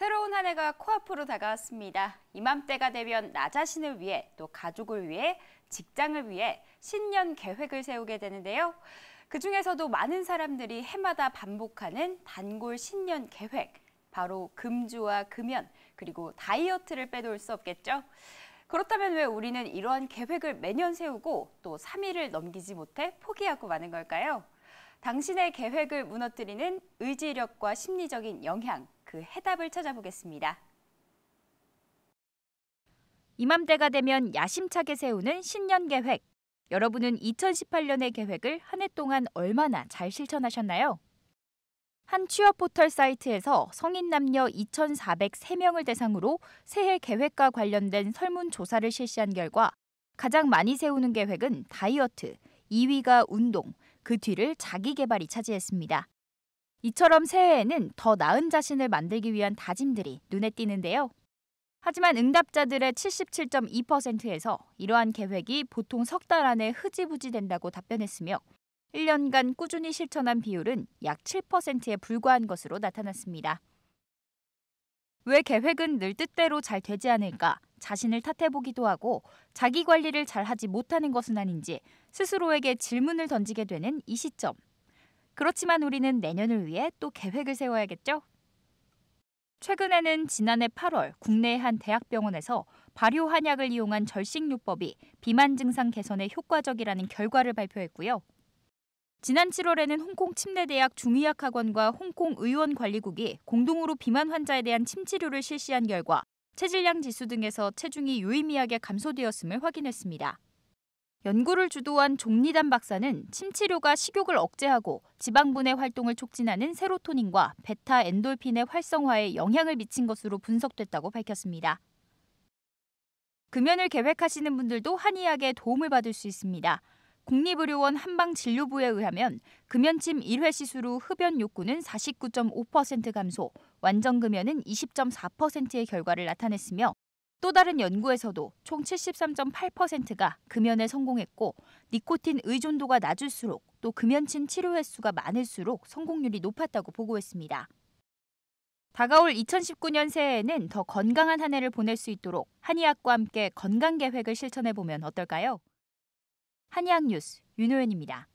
새로운 한 해가 코앞으로 다가왔습니다. 이맘때가 되면 나 자신을 위해 또 가족을 위해 직장을 위해 신년 계획을 세우게 되는데요. 그중에서도 많은 사람들이 해마다 반복하는 단골 신년 계획, 바로 금주와 금연, 그리고 다이어트를 빼놓을 수 없겠죠. 그렇다면 왜 우리는 이러한 계획을 매년 세우고 또 3일을 넘기지 못해 포기하고 마는 걸까요? 당신의 계획을 무너뜨리는 의지력과 심리적인 영향, 그 해답을 찾아보겠습니다. 이맘때가 되면 야심차게 세우는 신년 계획. 여러분은 2018년의 계획을 한 해 동안 얼마나 잘 실천하셨나요? 한 취업 포털 사이트에서 성인 남녀 2,403명을 대상으로 새해 계획과 관련된 설문 조사를 실시한 결과 가장 많이 세우는 계획은 다이어트, 2위가 운동, 그 뒤를 자기 개발이 차지했습니다. 이처럼 새해에는 더 나은 자신을 만들기 위한 다짐들이 눈에 띄는데요. 하지만 응답자들의 77.2%에서 이러한 계획이 보통 석 달 안에 흐지부지 된다고 답변했으며 1년간 꾸준히 실천한 비율은 약 7%에 불과한 것으로 나타났습니다. 왜 계획은 늘 뜻대로 잘 되지 않을까 자신을 탓해보기도 하고 자기 관리를 잘 하지 못하는 것은 아닌지 스스로에게 질문을 던지게 되는 이 시점. 그렇지만 우리는 내년을 위해 또 계획을 세워야겠죠? 최근에는 지난해 8월 국내의 한 대학병원에서 발효 한약을 이용한 절식요법이 비만 증상 개선에 효과적이라는 결과를 발표했고요. 지난 7월에는 홍콩 침례대학 중의학학원과 홍콩 의원관리국이 공동으로 비만 환자에 대한 침치료를 실시한 결과 체질량 지수 등에서 체중이 유의미하게 감소되었음을 확인했습니다. 연구를 주도한 종리단 박사는 침치료가 식욕을 억제하고 지방분해 활동을 촉진하는 세로토닌과 베타 엔돌핀의 활성화에 영향을 미친 것으로 분석됐다고 밝혔습니다. 금연을 계획하시는 분들도 한의학에 도움을 받을 수 있습니다. 국립의료원 한방진료부에 의하면 금연침 1회 시수로 흡연 욕구는 49.5% 감소, 완전 금연은 20.4%의 결과를 나타냈으며 또 다른 연구에서도 총 73.8%가 금연에 성공했고 니코틴 의존도가 낮을수록 또 금연친 치료 횟수가 많을수록 성공률이 높았다고 보고했습니다. 다가올 2019년 새해에는 더 건강한 한 해를 보낼 수 있도록 한의학과 함께 건강 계획을 실천해 보면 어떨까요? 한의학 뉴스 윤호연입니다.